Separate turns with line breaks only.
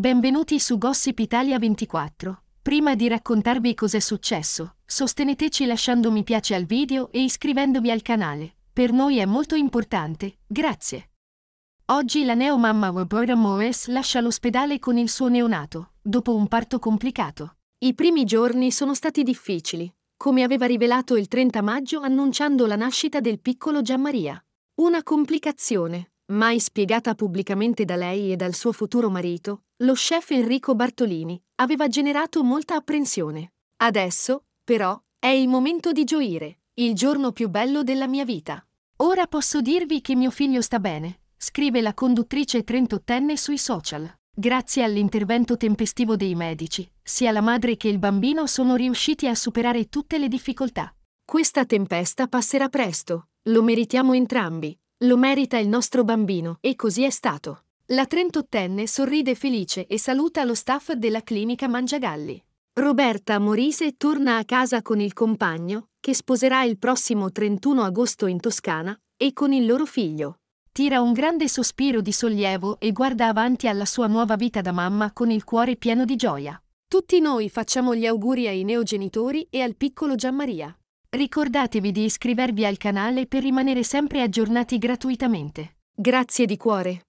Benvenuti su Gossip Italia 24. Prima di raccontarvi cos'è successo, sosteneteci lasciando mi piace al video e iscrivendovi al canale. Per noi è molto importante, grazie. Oggi la neomamma Webora Morris lascia l'ospedale con il suo neonato, dopo un parto complicato. I primi giorni sono stati difficili, come aveva rivelato il 30 maggio annunciando la nascita del piccolo Gianmaria. Una complicazione, mai spiegata pubblicamente da lei e dal suo futuro marito, lo chef Enrico Bartolini aveva generato molta apprensione. Adesso, però, è il momento di gioire, il giorno più bello della mia vita. Ora posso dirvi che mio figlio sta bene, scrive la conduttrice trentottenne sui social. Grazie all'intervento tempestivo dei medici, sia la madre che il bambino sono riusciti a superare tutte le difficoltà. Questa tempesta passerà presto, lo meritiamo entrambi, lo merita il nostro bambino, e così è stato. La 38enne sorride felice e saluta lo staff della clinica Mangiagalli. Roberta Morise torna a casa con il compagno, che sposerà il prossimo 31 agosto in Toscana, e con il loro figlio. Tira un grande sospiro di sollievo e guarda avanti alla sua nuova vita da mamma con il cuore pieno di gioia. Tutti noi facciamo gli auguri ai neogenitori e al piccolo Gianmaria. Ricordatevi di iscrivervi al canale per rimanere sempre aggiornati gratuitamente. Grazie di cuore.